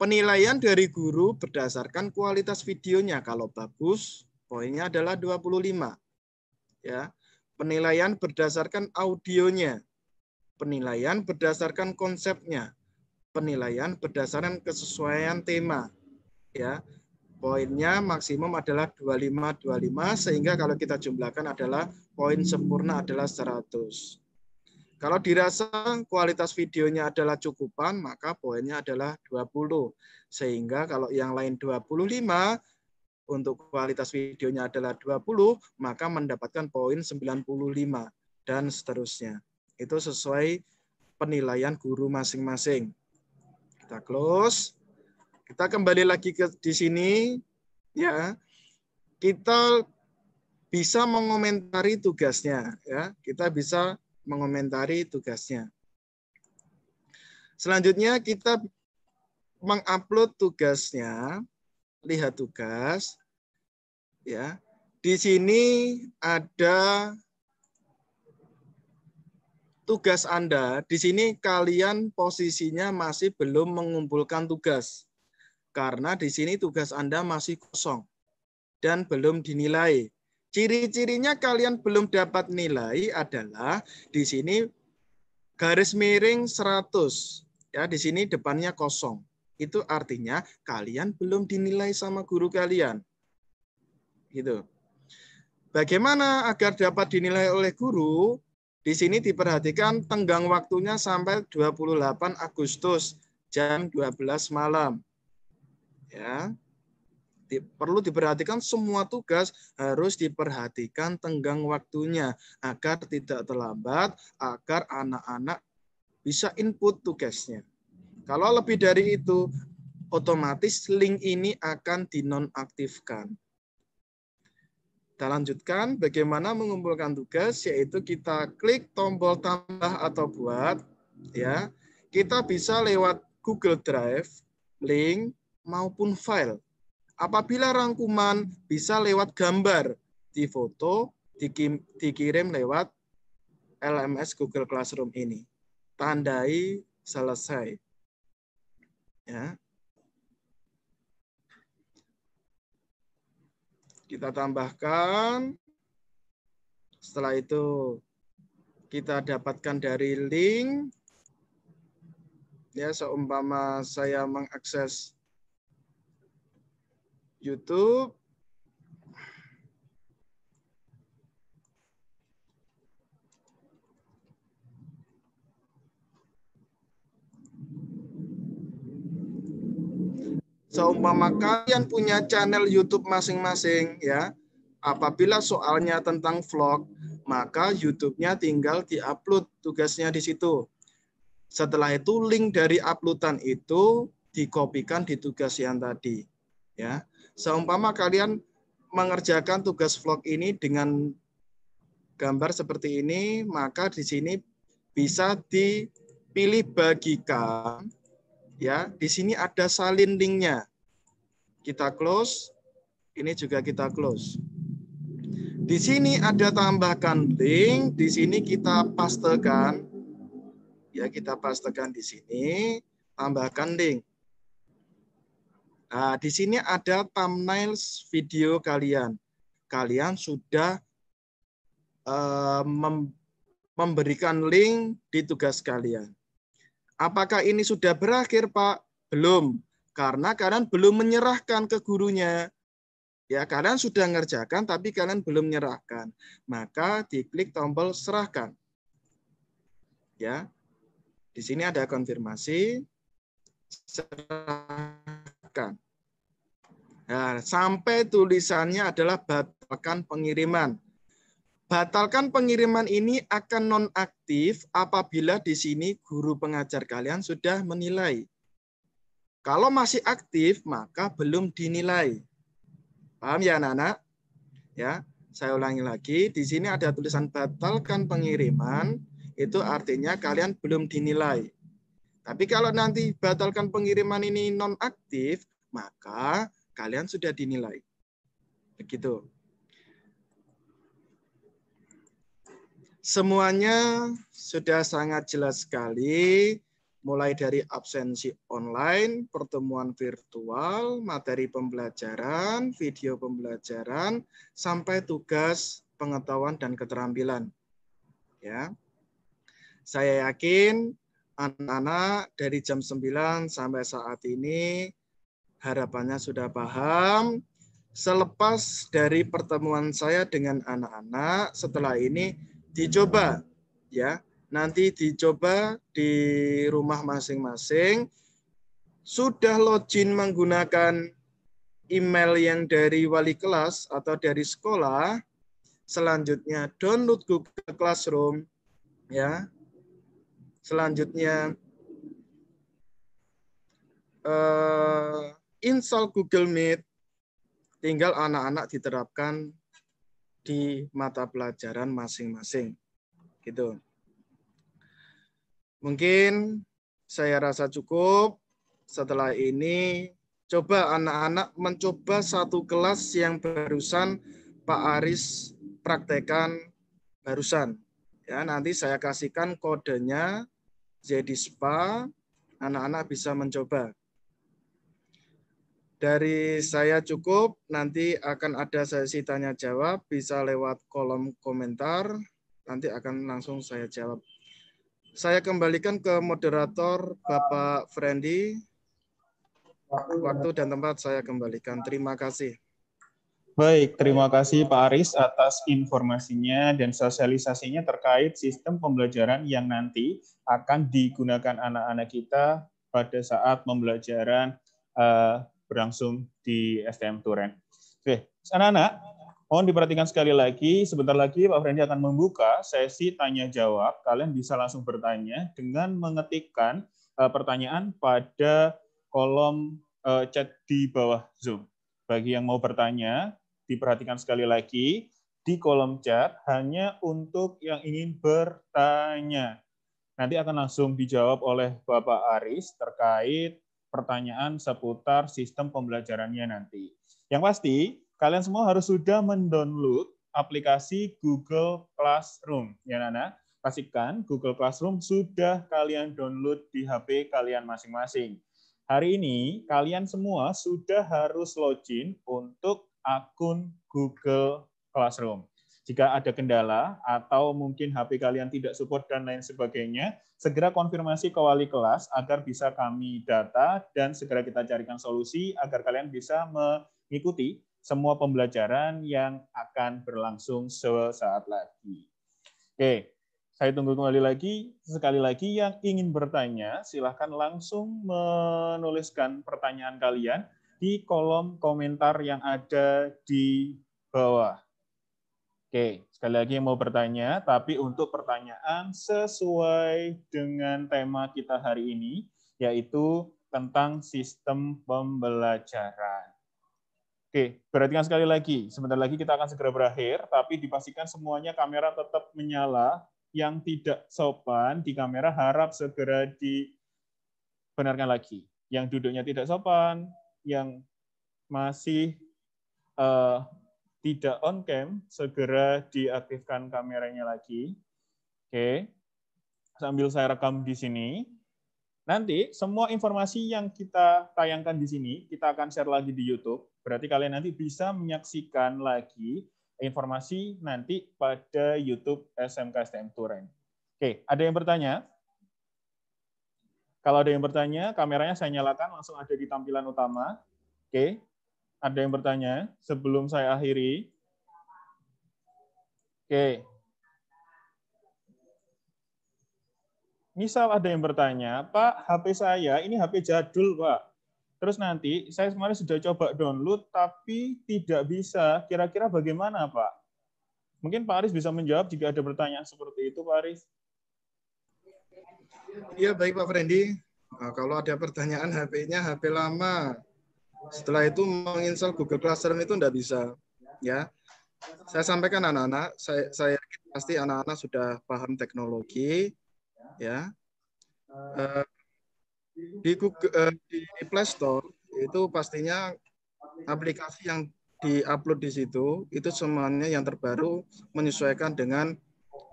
Penilaian dari guru berdasarkan kualitas videonya. Kalau bagus, poinnya adalah 25. Ya. Penilaian berdasarkan audionya. Penilaian berdasarkan konsepnya. Penilaian berdasarkan kesesuaian tema. Ya. Poinnya maksimum adalah 25, 25, sehingga kalau kita jumlahkan adalah poin sempurna adalah 100. Kalau dirasa kualitas videonya adalah cukupan, maka poinnya adalah 20. Sehingga kalau yang lain 25, untuk kualitas videonya adalah 20, maka mendapatkan poin 95 dan seterusnya. Itu sesuai penilaian guru masing-masing. Kita close. Kita kembali lagi ke di sini ya. Kita bisa mengomentari tugasnya ya. Kita bisa mengomentari tugasnya. Selanjutnya kita mengupload tugasnya. Lihat tugas ya. Di sini ada tugas Anda. Di sini kalian posisinya masih belum mengumpulkan tugas karena di sini tugas Anda masih kosong dan belum dinilai. Ciri-cirinya kalian belum dapat nilai adalah di sini garis miring 100. Ya, di sini depannya kosong. Itu artinya kalian belum dinilai sama guru kalian. Gitu. Bagaimana agar dapat dinilai oleh guru? Di sini diperhatikan tenggang waktunya sampai 28 Agustus jam 12 malam ya di, perlu diperhatikan semua tugas harus diperhatikan tenggang waktunya agar tidak terlambat, agar anak-anak bisa input tugasnya. Kalau lebih dari itu, otomatis link ini akan dinonaktifkan. Kita lanjutkan bagaimana mengumpulkan tugas, yaitu kita klik tombol tambah atau buat. ya Kita bisa lewat Google Drive, link, maupun file. Apabila rangkuman bisa lewat gambar, di foto, dikirim lewat LMS Google Classroom ini. Tandai selesai. Ya. Kita tambahkan. Setelah itu kita dapatkan dari link. Ya, seumpama saya mengakses YouTube. Seumpama kalian punya channel YouTube masing-masing ya, apabila soalnya tentang vlog, maka YouTube-nya tinggal di-upload tugasnya di situ. Setelah itu link dari uploadan itu dikopikan di tugas yang tadi. Ya. Seumpama kalian mengerjakan tugas vlog ini dengan gambar seperti ini, maka di sini bisa dipilih bagikan. Ya, di sini ada salin linknya. Kita close. Ini juga kita close. Di sini ada tambahkan link. Di sini kita pastekan. Ya, kita pastekan di sini. Tambahkan link. Nah, di sini ada thumbnails video kalian. Kalian sudah uh, mem memberikan link di tugas kalian. Apakah ini sudah berakhir, Pak? Belum, karena kalian belum menyerahkan ke gurunya. Ya, kalian sudah ngerjakan tapi kalian belum menyerahkan. Maka diklik tombol serahkan. Ya. Di sini ada konfirmasi serah Nah, sampai tulisannya adalah batalkan pengiriman. Batalkan pengiriman ini akan nonaktif apabila di sini guru pengajar kalian sudah menilai. Kalau masih aktif, maka belum dinilai. Paham ya anak-anak? Ya, saya ulangi lagi. Di sini ada tulisan batalkan pengiriman, itu artinya kalian belum dinilai. Tapi kalau nanti batalkan pengiriman ini nonaktif, maka kalian sudah dinilai. Begitu. Semuanya sudah sangat jelas sekali, mulai dari absensi online, pertemuan virtual, materi pembelajaran, video pembelajaran, sampai tugas pengetahuan dan keterampilan. Ya. Saya yakin anak-anak dari jam 9 sampai saat ini harapannya sudah paham. Selepas dari pertemuan saya dengan anak-anak, setelah ini dicoba ya. Nanti dicoba di rumah masing-masing. Sudah login menggunakan email yang dari wali kelas atau dari sekolah, selanjutnya download Google Classroom ya. Selanjutnya eh install Google Meet, tinggal anak-anak diterapkan di mata pelajaran masing-masing. Gitu. Mungkin saya rasa cukup. Setelah ini, coba anak-anak mencoba satu kelas yang barusan Pak Aris praktekan barusan. Ya, nanti saya kasihkan kodenya jadi SPA, anak-anak bisa mencoba. Dari saya cukup, nanti akan ada sesi tanya jawab, bisa lewat kolom komentar, nanti akan langsung saya jawab. Saya kembalikan ke moderator Bapak Frendi. Waktu dan tempat saya kembalikan. Terima kasih. Baik, terima kasih Pak Aris atas informasinya dan sosialisasinya terkait sistem pembelajaran yang nanti akan digunakan anak-anak kita pada saat pembelajaran uh, berlangsung di STM Turen. Oke, anak-anak, mohon diperhatikan sekali lagi. Sebentar lagi Pak Frendi akan membuka sesi tanya jawab. Kalian bisa langsung bertanya dengan mengetikkan eh, pertanyaan pada kolom eh, chat di bawah Zoom. Bagi yang mau bertanya, diperhatikan sekali lagi di kolom chat hanya untuk yang ingin bertanya. Nanti akan langsung dijawab oleh Bapak Aris terkait pertanyaan seputar sistem pembelajarannya nanti. Yang pasti, kalian semua harus sudah mendownload aplikasi Google Classroom. Ya, Nana? Pastikan Google Classroom sudah kalian download di HP kalian masing-masing. Hari ini, kalian semua sudah harus login untuk akun Google Classroom. Jika ada kendala atau mungkin HP kalian tidak support dan lain sebagainya, segera konfirmasi ke wali kelas agar bisa kami data dan segera kita carikan solusi agar kalian bisa mengikuti semua pembelajaran yang akan berlangsung sesaat lagi. Oke, saya tunggu kembali lagi. Sekali lagi yang ingin bertanya, silahkan langsung menuliskan pertanyaan kalian di kolom komentar yang ada di bawah. Oke, sekali lagi mau bertanya, tapi untuk pertanyaan sesuai dengan tema kita hari ini, yaitu tentang sistem pembelajaran. Oke, perhatikan sekali lagi. Sebentar lagi kita akan segera berakhir, tapi dipastikan semuanya kamera tetap menyala. Yang tidak sopan di kamera harap segera dibenarkan lagi. Yang duduknya tidak sopan, yang masih uh, tidak on cam, segera diaktifkan kameranya lagi. Oke. Sambil saya rekam di sini. Nanti semua informasi yang kita tayangkan di sini, kita akan share lagi di YouTube. Berarti kalian nanti bisa menyaksikan lagi informasi nanti pada YouTube SMK STM Turen. Oke, ada yang bertanya? Kalau ada yang bertanya, kameranya saya nyalakan, langsung ada di tampilan utama. Oke, ada yang bertanya sebelum saya akhiri? Oke. Misal ada yang bertanya, Pak, HP saya ini HP jadul, Pak. Terus nanti saya kemarin sudah coba download tapi tidak bisa. Kira-kira bagaimana, Pak? Mungkin Pak Aris bisa menjawab jika ada pertanyaan seperti itu, Pak Aris. Iya, baik Pak Frendi. Nah, kalau ada pertanyaan HP-nya HP lama, setelah itu menginstal Google Classroom itu tidak bisa. Ya, saya sampaikan anak-anak, saya, saya yakin pasti anak-anak sudah paham teknologi, ya. Eh, di Google, eh, di Play Store itu pastinya aplikasi yang diupload di situ itu semuanya yang terbaru menyesuaikan dengan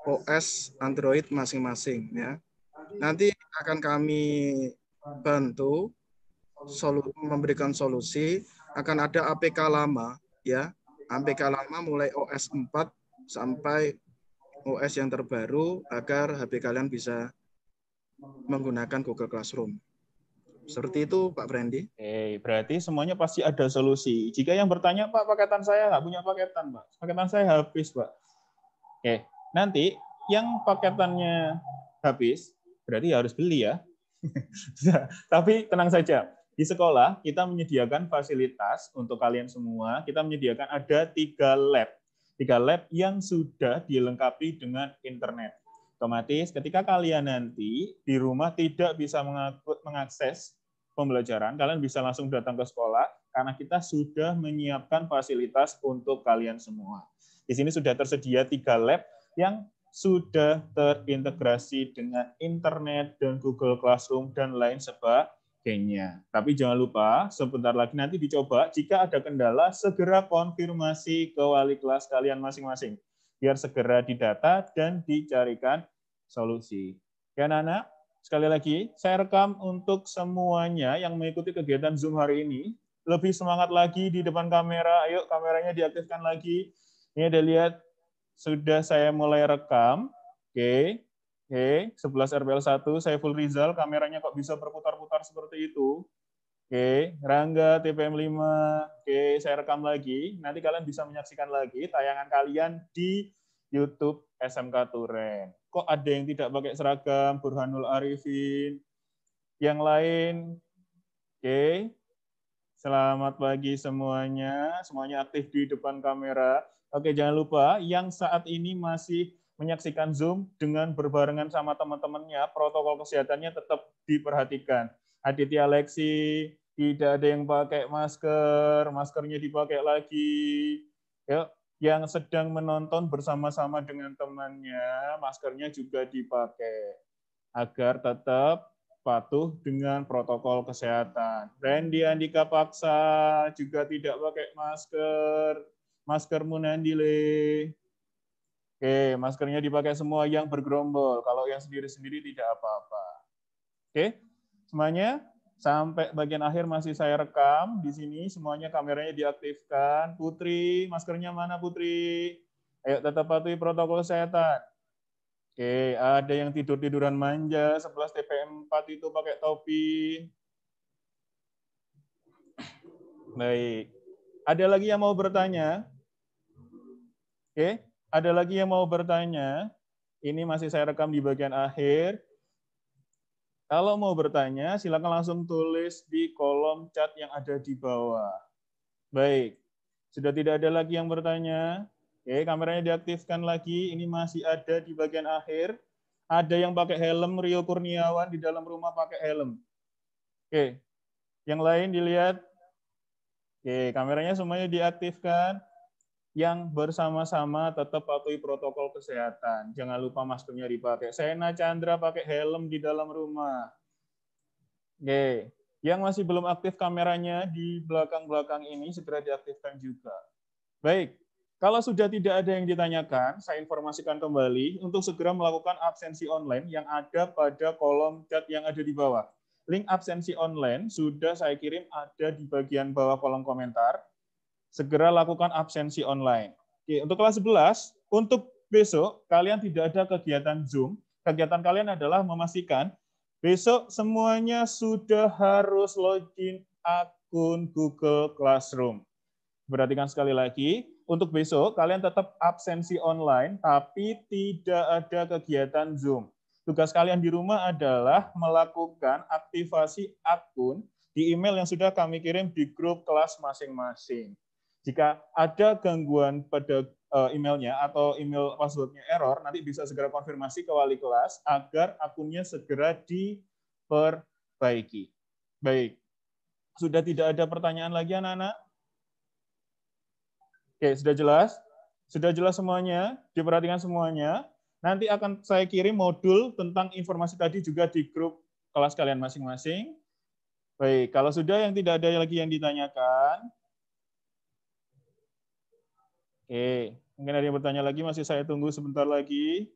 OS Android masing-masing ya. Nanti akan kami bantu solu memberikan solusi akan ada APK lama ya. APK lama mulai OS 4 sampai OS yang terbaru agar HP kalian bisa menggunakan Google Classroom. Seperti itu Pak Brandi. eh berarti semuanya pasti ada solusi. Jika yang bertanya, Pak, paketan saya nggak punya paketan, Pak. Paketan saya habis, Pak. Oke, nanti yang paketannya habis, berarti ya harus beli ya. Tapi tenang saja, di sekolah, kita menyediakan fasilitas untuk kalian semua. Kita menyediakan ada tiga lab. Tiga lab yang sudah dilengkapi dengan internet. Otomatis ketika kalian nanti di rumah tidak bisa mengakses pembelajaran, kalian bisa langsung datang ke sekolah karena kita sudah menyiapkan fasilitas untuk kalian semua. Di sini sudah tersedia tiga lab yang sudah terintegrasi dengan internet dan Google Classroom dan lain sebagainya Kayaknya. Tapi jangan lupa, sebentar lagi nanti dicoba. Jika ada kendala, segera konfirmasi ke wali kelas kalian masing-masing. Biar segera didata dan dicarikan solusi. Ya, anak-anak? Sekali lagi, saya rekam untuk semuanya yang mengikuti kegiatan Zoom hari ini. Lebih semangat lagi di depan kamera. Ayo, kameranya diaktifkan lagi. Ini ada lihat, sudah saya mulai rekam. Oke, Oke, okay, 11 RPL1, Saiful Rizal, kameranya kok bisa berputar-putar seperti itu. Oke, okay, Rangga, TPM5. Oke, okay, saya rekam lagi. Nanti kalian bisa menyaksikan lagi tayangan kalian di YouTube SMK Turen. Kok ada yang tidak pakai seragam, Burhanul Arifin, yang lain. Oke, selamat pagi semuanya. Semuanya aktif di depan kamera. Oke, jangan lupa yang saat ini masih menyaksikan Zoom dengan berbarengan sama teman-temannya, protokol kesehatannya tetap diperhatikan. Aditya alexi tidak ada yang pakai masker, maskernya dipakai lagi. Ya, yang sedang menonton bersama-sama dengan temannya, maskernya juga dipakai agar tetap patuh dengan protokol kesehatan. Randy Andika Paksa juga tidak pakai masker. Masker Munandile. Oke, maskernya dipakai semua yang bergerombol. Kalau yang sendiri-sendiri tidak apa-apa. Oke, semuanya sampai bagian akhir masih saya rekam di sini. Semuanya kameranya diaktifkan. Putri, maskernya mana Putri? Ayo tetap patuhi protokol kesehatan. Oke, ada yang tidur-tiduran manja, 11 TPM 4 itu pakai topi. Baik. Ada lagi yang mau bertanya? Oke. Ada lagi yang mau bertanya? Ini masih saya rekam di bagian akhir. Kalau mau bertanya, silakan langsung tulis di kolom chat yang ada di bawah. Baik, sudah tidak ada lagi yang bertanya. Oke, kameranya diaktifkan lagi. Ini masih ada di bagian akhir. Ada yang pakai helm, Rio Kurniawan di dalam rumah pakai helm. Oke, yang lain dilihat. Oke, kameranya semuanya diaktifkan yang bersama-sama tetap patuhi protokol kesehatan. Jangan lupa maskernya dipakai. Sena Chandra pakai helm di dalam rumah. Oke. Yang masih belum aktif kameranya di belakang-belakang ini segera diaktifkan juga. Baik. Kalau sudah tidak ada yang ditanyakan, saya informasikan kembali untuk segera melakukan absensi online yang ada pada kolom chat yang ada di bawah. Link absensi online sudah saya kirim ada di bagian bawah kolom komentar segera lakukan absensi online. Oke, untuk kelas 11, untuk besok kalian tidak ada kegiatan Zoom. Kegiatan kalian adalah memastikan besok semuanya sudah harus login akun Google Classroom. Perhatikan sekali lagi, untuk besok kalian tetap absensi online, tapi tidak ada kegiatan Zoom. Tugas kalian di rumah adalah melakukan aktivasi akun di email yang sudah kami kirim di grup kelas masing-masing. Jika ada gangguan pada eh, emailnya atau email passwordnya error, nanti bisa segera konfirmasi ke wali kelas agar akunnya segera diperbaiki. Baik. Sudah tidak ada pertanyaan lagi anak-anak? Oke, sudah jelas? Sudah jelas semuanya? Diperhatikan semuanya. Nanti akan saya kirim modul tentang informasi tadi juga di grup kelas kalian masing-masing. Baik, kalau sudah yang tidak ada lagi yang ditanyakan, Oke, mungkin ada yang bertanya lagi, masih saya tunggu sebentar lagi.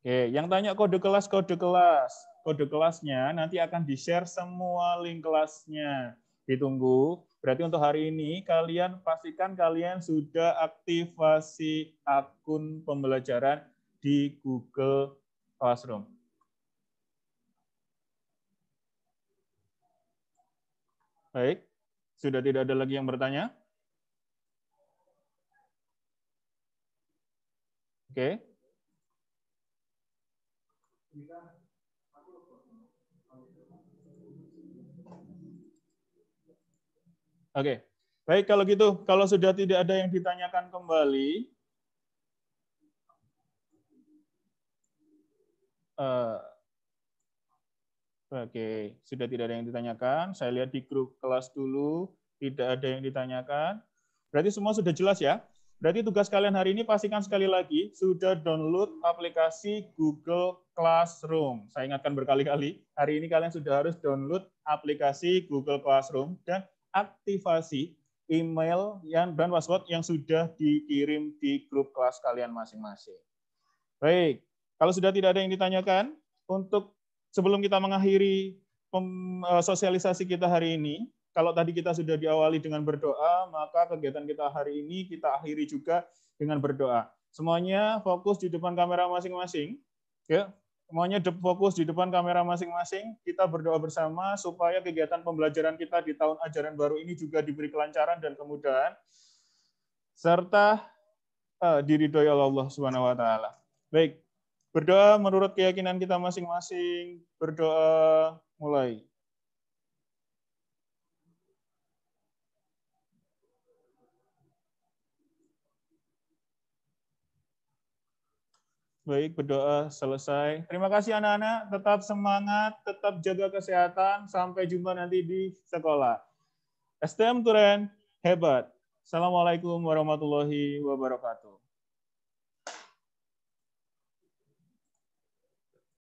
Oke, yang tanya kode kelas, kode kelas. Kode kelasnya nanti akan di-share semua link kelasnya. Ditunggu. Berarti untuk hari ini, kalian pastikan kalian sudah aktivasi akun pembelajaran di Google Classroom. Baik, sudah tidak ada lagi yang bertanya? Oke. Okay. Oke. Okay. Baik, kalau gitu, kalau sudah tidak ada yang ditanyakan kembali, uh, Oke, sudah tidak ada yang ditanyakan. Saya lihat di grup kelas dulu, tidak ada yang ditanyakan. Berarti semua sudah jelas ya? Berarti tugas kalian hari ini pastikan sekali lagi sudah download aplikasi Google Classroom. Saya ingatkan berkali-kali, hari ini kalian sudah harus download aplikasi Google Classroom dan aktifasi email yang dan password yang sudah dikirim di grup kelas kalian masing-masing. Baik, kalau sudah tidak ada yang ditanyakan, untuk sebelum kita mengakhiri eh, sosialisasi kita hari ini, kalau tadi kita sudah diawali dengan berdoa, maka kegiatan kita hari ini kita akhiri juga dengan berdoa. Semuanya fokus di depan kamera masing-masing. Ya, semuanya fokus di depan kamera masing-masing. Kita berdoa bersama supaya kegiatan pembelajaran kita di tahun ajaran baru ini juga diberi kelancaran dan kemudahan serta uh, diridhoi Allah Subhanahu wa taala. Baik, Berdoa menurut keyakinan kita masing-masing. Berdoa mulai. Baik, berdoa selesai. Terima kasih anak-anak. Tetap semangat, tetap jaga kesehatan. Sampai jumpa nanti di sekolah. STM Turen, hebat. Assalamualaikum warahmatullahi wabarakatuh.